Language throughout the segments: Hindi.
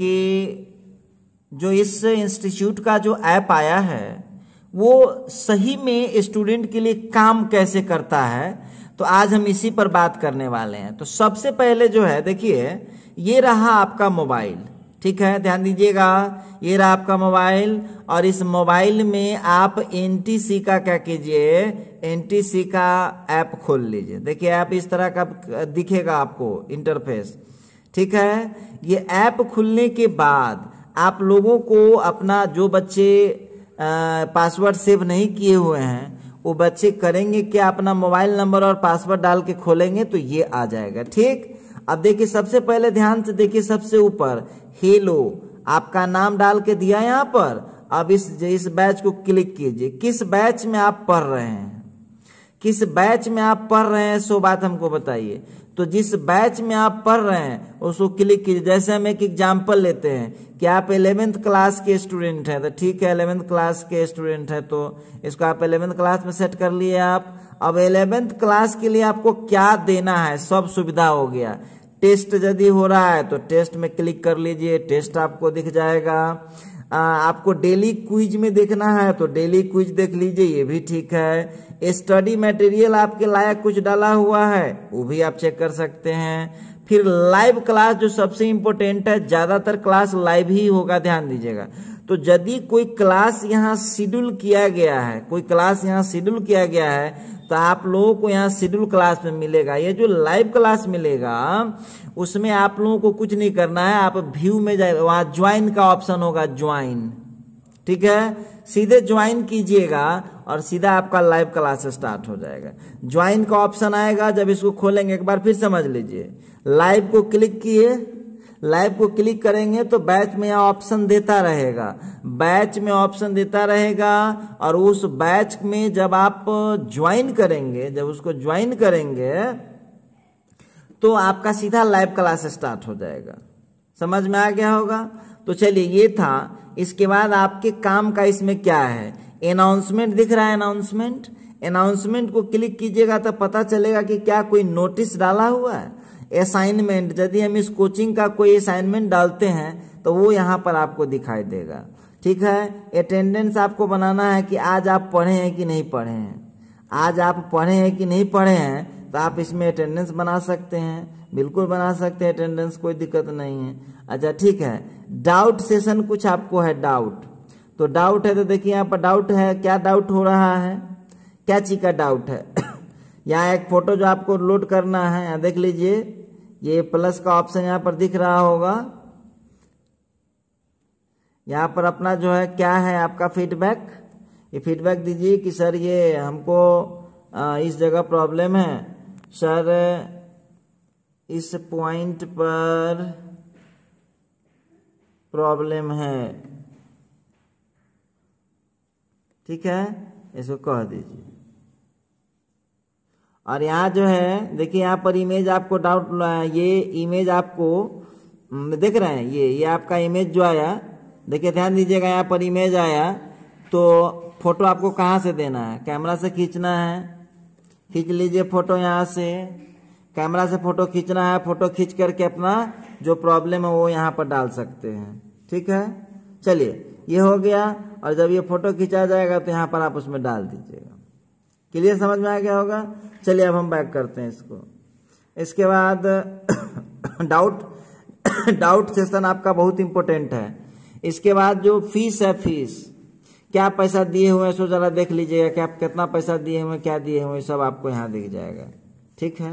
कि जो इस इंस्टीट्यूट का जो ऐप आया है वो सही में स्टूडेंट के लिए काम कैसे करता है तो आज हम इसी पर बात करने वाले हैं तो सबसे पहले जो है देखिए ये रहा आपका मोबाइल ठीक है ध्यान दीजिएगा ये रहा आपका मोबाइल और इस मोबाइल में आप एन का क्या कीजिए एन का ऐप खोल लीजिए देखिए ऐप इस तरह का दिखेगा आपको इंटरफेस ठीक है ये ऐप खुलने के बाद आप लोगों को अपना जो बच्चे पासवर्ड सेव नहीं किए हुए हैं वो बच्चे करेंगे क्या अपना मोबाइल नंबर और पासवर्ड डाल के खोलेंगे तो ये आ जाएगा ठीक अब देखिए सबसे पहले ध्यान से देखिए सबसे ऊपर हेलो आपका नाम डाल के दिया यहाँ पर अब इस इस बैच को क्लिक कीजिए किस बैच में आप पढ़ रहे हैं किस बैच में आप पढ़ रहे हैं सो बात हमको बताइए तो जिस बैच में आप पढ़ रहे हैं उसको क्लिक कीजिए जैसे हम एक एग्जाम्पल लेते हैं कि आप इलेवेंथ क्लास के स्टूडेंट हैं तो ठीक है एलेवेंथ क्लास के स्टूडेंट हैं तो इसको आप एलेवेंथ क्लास में सेट कर लिए आप अब एलेवेंथ क्लास के लिए आपको क्या देना है सब सुविधा हो गया टेस्ट यदि हो रहा है तो टेस्ट में क्लिक कर लीजिए टेस्ट आपको दिख जाएगा आपको डेली क्विज में देखना है तो डेली क्विज देख लीजिए ये भी ठीक है स्टडी मटेरियल आपके लायक कुछ डाला हुआ है वो भी आप चेक कर सकते हैं फिर लाइव क्लास जो सबसे इम्पोर्टेंट है ज्यादातर क्लास लाइव ही होगा ध्यान दीजिएगा तो यदि कोई क्लास यहाँ शेड्यूल किया गया है कोई क्लास यहाँ शेड्यूल किया गया है तो आप लोगों को यहाँ शेड्यूल क्लास में मिलेगा ये जो लाइव क्लास मिलेगा उसमें आप लोगों को कुछ नहीं करना है आप व्यू में जाए वहां ज्वाइन का ऑप्शन होगा ज्वाइन ठीक है सीधे ज्वाइन कीजिएगा और सीधा आपका लाइव क्लास स्टार्ट हो जाएगा ज्वाइन का ऑप्शन आएगा जब इसको खोलेंगे एक बार फिर समझ लीजिए लाइव को क्लिक किए लाइव को क्लिक करेंगे तो बैच में ऑप्शन देता रहेगा बैच में ऑप्शन देता रहेगा और उस बैच में जब आप ज्वाइन करेंगे जब उसको ज्वाइन करेंगे तो आपका सीधा लाइव क्लास स्टार्ट हो जाएगा समझ में आ गया होगा तो चलिए ये था इसके बाद आपके काम का इसमें क्या है अनाउंसमेंट दिख रहा है अनाउंसमेंट अनाउंसमेंट को क्लिक कीजिएगा तो पता चलेगा कि क्या कोई नोटिस डाला हुआ है असाइनमेंट यदि हम इस कोचिंग का कोई असाइनमेंट डालते हैं तो वो यहाँ पर आपको दिखाई देगा ठीक है अटेंडेंस आपको बनाना है कि आज आप पढ़े हैं कि नहीं पढ़े हैं आज आप पढ़े हैं कि नहीं पढ़े हैं तो आप इसमें अटेंडेंस बना सकते हैं बिल्कुल बना सकते हैं अटेंडेंस कोई दिक्कत नहीं है अच्छा ठीक है डाउट सेशन कुछ आपको है डाउट तो डाउट है तो देखिए यहाँ पर डाउट है क्या डाउट हो रहा है क्या चीज का डाउट है यहाँ एक फोटो जो आपको लोड करना है देख लीजिए ये प्लस का ऑप्शन यहाँ पर दिख रहा होगा यहाँ पर अपना जो है क्या है आपका फीडबैक ये फीडबैक दीजिए कि सर ये हमको इस जगह प्रॉब्लम है सर इस पॉइंट पर प्रॉब्लम है ठीक है इसको कह दीजिए और यहाँ जो है देखिए यहाँ पर इमेज आपको डाउट ये इमेज आपको हम्म, देख रहे हैं ये ये आपका इमेज जो आया देखिए ध्यान दीजिएगा यहाँ पर इमेज आया तो फोटो आपको कहाँ से देना है कैमरा से खींचना है खींच लीजिए फोटो यहाँ से कैमरा से फोटो खींचना है फोटो खींच करके अपना जो प्रॉब्लम है वो यहाँ पर डाल सकते हैं ठीक है चलिए ये हो गया और जब ये फोटो खींचा जाएगा तो यहाँ पर आप उसमें डाल दीजिएगा क्लियर समझ में आ गया होगा चलिए अब हम बैक करते हैं इसको इसके बाद डाउट डाउट सेशन आपका बहुत इंपॉर्टेंट है इसके बाद जो फीस है फीस क्या पैसा दिए हुए हैं सो जरा देख लीजिएगा कि आप कितना पैसा दिए हुए क्या दिए हुए सब आपको यहाँ दिख जाएगा ठीक है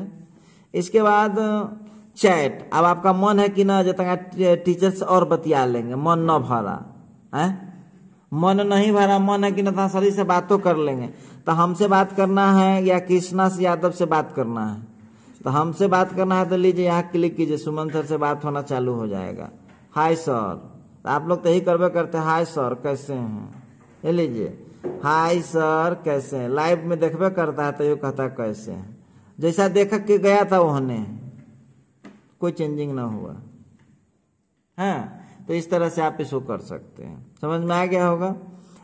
इसके बाद चैट अब आपका मन है कि ना जितना टीचर्स और बतिया लेंगे मन न भरा है मन नहीं भरा मन है कि था तो सभी से बात तो कर लेंगे तो हमसे बात करना है या कृष्णा से यादव से बात करना है तो हमसे बात करना है तो लीजिए यहाँ क्लिक कीजिए सुमन सर से बात होना चालू हो जाएगा हाय सर तो आप लोग तो यही करवे करते हाय सर कैसे हैं ये लीजिए हाय सर कैसे हैं लाइव में देखबे करता है तो ये कहता कैसे हैं जैसा देख के गया था वहने कोई चेंजिंग ना हुआ है हाँ। तो इस तरह से आप इसको कर सकते हैं समझ में आ गया होगा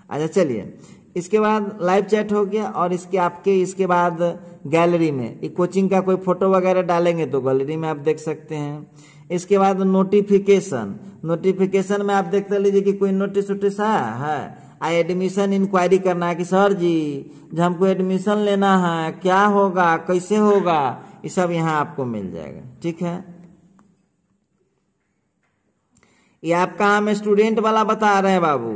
अच्छा चलिए इसके बाद लाइव चैट हो गया और इसके आपके इसके बाद गैलरी में ये कोचिंग का कोई फोटो वगैरह डालेंगे तो गैलरी में आप देख सकते हैं इसके बाद नोटिफिकेशन नोटिफिकेशन में आप देखते लीजिए कि कोई नोटिस वोटिस आया है आई एडमिशन इंक्वायरी करना है कि सर जी जो हमको एडमिशन लेना है क्या होगा कैसे होगा ये सब यहाँ आपको मिल जाएगा ठीक है ये आपका हम स्टूडेंट वाला बता रहे हैं बाबू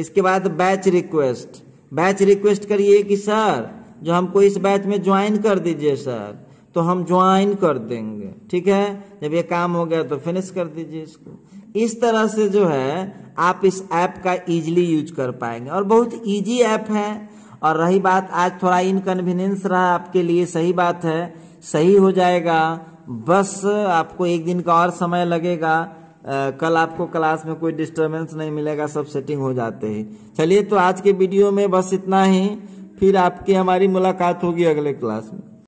इसके बाद बैच रिक्वेस्ट बैच रिक्वेस्ट करिए कि सर जो हमको इस बैच में ज्वाइन कर दीजिए सर तो हम ज्वाइन कर देंगे ठीक है जब ये काम हो गया तो फिनिश कर दीजिए इसको इस तरह से जो है आप इस ऐप का इजीली यूज कर पाएंगे और बहुत इजी ऐप है और रही बात आज थोड़ा इनकन्वीनियंस रहा आपके लिए सही बात है सही हो जाएगा बस आपको एक दिन का और समय लगेगा कल आपको क्लास में कोई डिस्टरबेंस नहीं मिलेगा सब सेटिंग हो जाते हैं चलिए तो आज के वीडियो में बस इतना ही फिर आपकी हमारी मुलाकात होगी अगले क्लास में